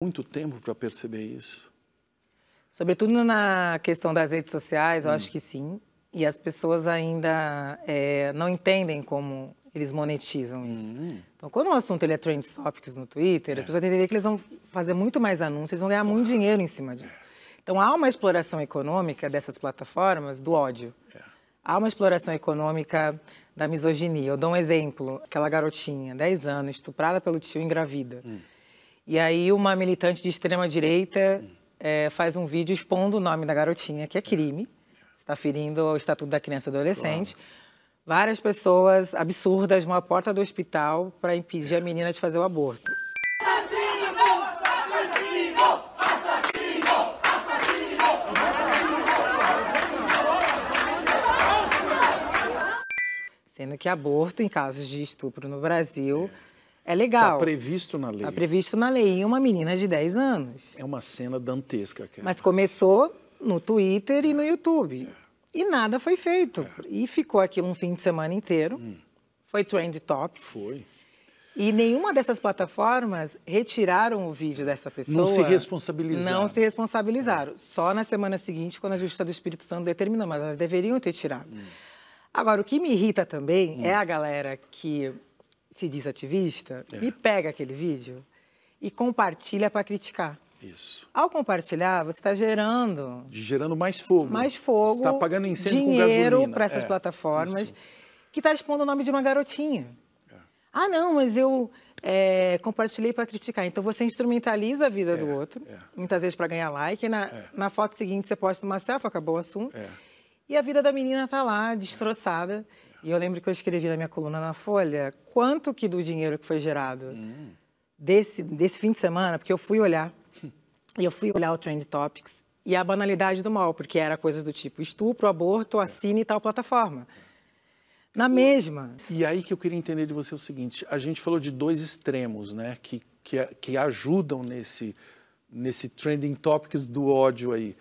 muito tempo para perceber isso. Sobretudo na questão das redes sociais, eu hum. acho que sim. E as pessoas ainda é, não entendem como eles monetizam isso. Hum. Então, quando o assunto ele é trend topics no Twitter, é. as pessoas entendem que eles vão fazer muito mais anúncios, eles vão ganhar muito dinheiro em cima disso. É. Então, há uma exploração econômica dessas plataformas do ódio. É. Há uma exploração econômica da misoginia. Eu dou um exemplo. Aquela garotinha, 10 anos, estuprada pelo tio, engravida. Hum. E aí uma militante de extrema direita é, faz um vídeo expondo o nome da garotinha, que é crime. Está ferindo o Estatuto da Criança e Adolescente. Várias pessoas absurdas vão à porta do hospital para impedir a é. menina de fazer o aborto. Sendo que aborto, em casos de estupro no Brasil, é tá legal. Está previsto na lei. Está previsto na lei em uma menina de 10 anos. É uma cena dantesca, Mas começou no Twitter e no é. YouTube. É. E nada foi feito. É. E ficou aquilo um fim de semana inteiro. Hum. Foi trend Top. Foi. E nenhuma dessas plataformas retiraram o vídeo dessa pessoa. Não se responsabilizaram. Não se responsabilizaram. É. Só na semana seguinte, quando a Justiça do Espírito Santo determinou, mas elas deveriam ter tirado. Hum. Agora, o que me irrita também hum. é a galera que se diz ativista, é. e pega aquele vídeo e compartilha para criticar. Isso. Ao compartilhar, você está gerando... Gerando mais fogo. Mais fogo. Você está pagando incêndio com gasolina. Dinheiro para essas é. plataformas Isso. que está expondo o nome de uma garotinha. É. Ah, não, mas eu é, compartilhei para criticar. Então, você instrumentaliza a vida do é, outro, é. muitas vezes para ganhar like. E na, é. na foto seguinte, você posta uma selfie, acabou o assunto. É. E a vida da menina tá lá, destroçada. E eu lembro que eu escrevi na minha coluna na Folha quanto que do dinheiro que foi gerado hum. desse, desse fim de semana, porque eu fui olhar. E eu fui olhar o Trend Topics e a banalidade do mal, porque era coisas do tipo estupro, aborto, é. assine tal plataforma. Na mesma. E aí que eu queria entender de você o seguinte: a gente falou de dois extremos, né, que, que, que ajudam nesse, nesse trending topics do ódio aí.